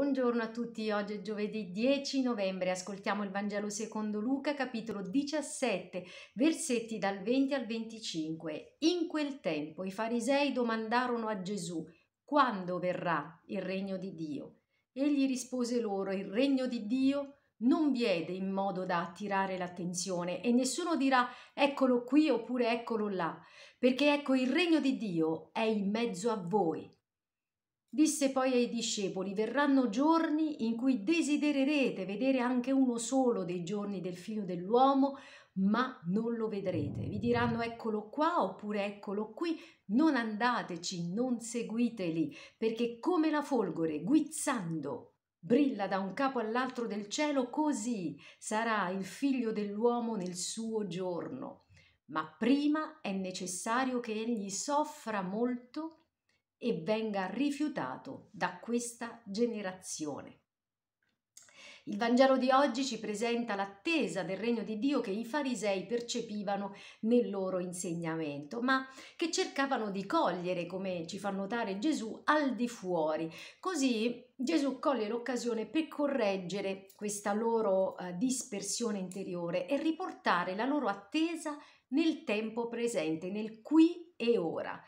Buongiorno a tutti, oggi è giovedì 10 novembre, ascoltiamo il Vangelo secondo Luca capitolo 17, versetti dal 20 al 25. In quel tempo i farisei domandarono a Gesù quando verrà il regno di Dio. Egli rispose loro il regno di Dio non viene in modo da attirare l'attenzione e nessuno dirà eccolo qui oppure eccolo là, perché ecco il regno di Dio è in mezzo a voi Disse poi ai discepoli, verranno giorni in cui desidererete vedere anche uno solo dei giorni del figlio dell'uomo, ma non lo vedrete. Vi diranno eccolo qua oppure eccolo qui, non andateci, non seguiteli, perché come la folgore, guizzando, brilla da un capo all'altro del cielo, così sarà il figlio dell'uomo nel suo giorno. Ma prima è necessario che egli soffra molto e venga rifiutato da questa generazione. Il Vangelo di oggi ci presenta l'attesa del regno di Dio che i farisei percepivano nel loro insegnamento, ma che cercavano di cogliere, come ci fa notare Gesù, al di fuori. Così Gesù coglie l'occasione per correggere questa loro eh, dispersione interiore e riportare la loro attesa nel tempo presente, nel qui e ora,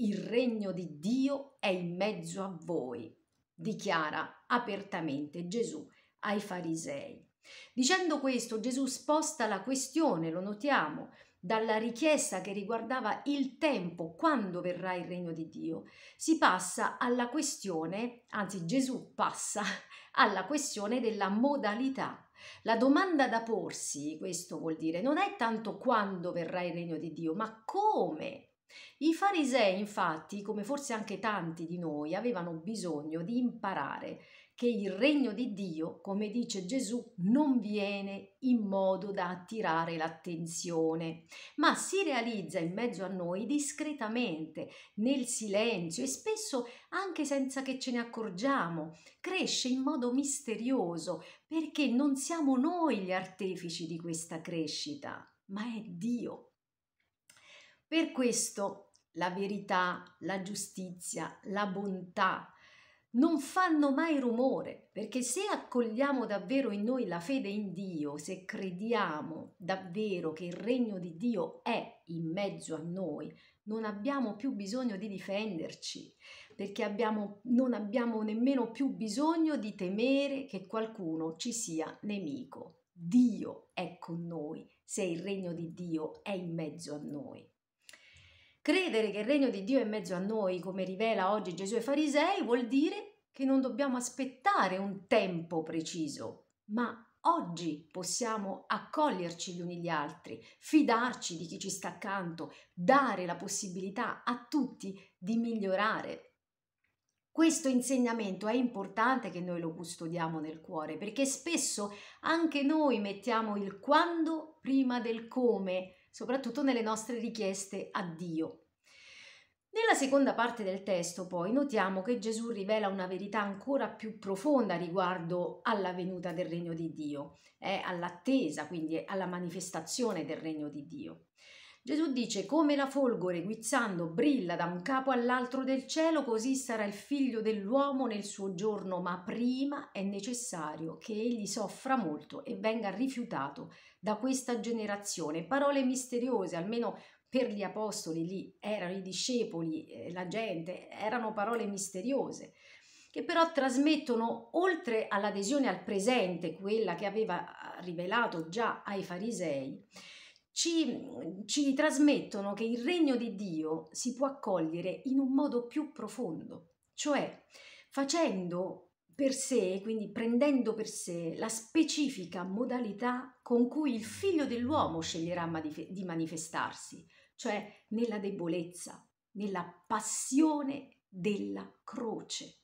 il regno di Dio è in mezzo a voi, dichiara apertamente Gesù ai farisei. Dicendo questo, Gesù sposta la questione, lo notiamo, dalla richiesta che riguardava il tempo, quando verrà il regno di Dio, si passa alla questione, anzi Gesù passa alla questione della modalità. La domanda da porsi, questo vuol dire, non è tanto quando verrà il regno di Dio, ma come i farisei, infatti, come forse anche tanti di noi, avevano bisogno di imparare che il regno di Dio, come dice Gesù, non viene in modo da attirare l'attenzione, ma si realizza in mezzo a noi discretamente, nel silenzio e spesso anche senza che ce ne accorgiamo. Cresce in modo misterioso perché non siamo noi gli artefici di questa crescita, ma è Dio per questo la verità, la giustizia, la bontà non fanno mai rumore, perché se accogliamo davvero in noi la fede in Dio, se crediamo davvero che il regno di Dio è in mezzo a noi, non abbiamo più bisogno di difenderci, perché abbiamo, non abbiamo nemmeno più bisogno di temere che qualcuno ci sia nemico. Dio è con noi se il regno di Dio è in mezzo a noi. Credere che il regno di Dio è in mezzo a noi, come rivela oggi Gesù ai farisei, vuol dire che non dobbiamo aspettare un tempo preciso, ma oggi possiamo accoglierci gli uni gli altri, fidarci di chi ci sta accanto, dare la possibilità a tutti di migliorare. Questo insegnamento è importante che noi lo custodiamo nel cuore perché spesso anche noi mettiamo il quando prima del come, soprattutto nelle nostre richieste a Dio. Nella seconda parte del testo poi notiamo che Gesù rivela una verità ancora più profonda riguardo alla venuta del regno di Dio, eh, all'attesa, quindi alla manifestazione del regno di Dio. Gesù dice come la folgore guizzando brilla da un capo all'altro del cielo, così sarà il figlio dell'uomo nel suo giorno, ma prima è necessario che egli soffra molto e venga rifiutato da questa generazione. Parole misteriose, almeno per gli apostoli lì erano i discepoli, eh, la gente, erano parole misteriose che però trasmettono, oltre all'adesione al presente, quella che aveva rivelato già ai farisei, ci, ci trasmettono che il regno di Dio si può accogliere in un modo più profondo, cioè facendo per sé, quindi prendendo per sé la specifica modalità con cui il figlio dell'uomo sceglierà di manifestarsi, cioè nella debolezza, nella passione della croce.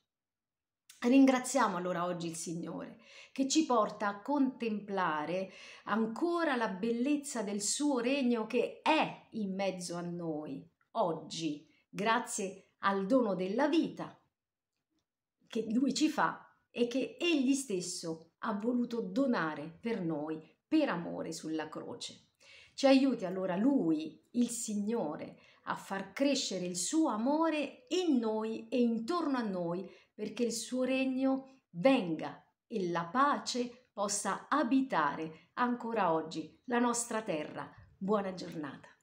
Ringraziamo allora oggi il Signore che ci porta a contemplare ancora la bellezza del suo regno che è in mezzo a noi oggi, grazie al dono della vita che Lui ci fa e che Egli stesso ha voluto donare per noi per amore sulla croce. Ci aiuti allora Lui, il Signore, a far crescere il suo amore in noi e intorno a noi perché il suo regno venga e la pace possa abitare ancora oggi la nostra terra. Buona giornata.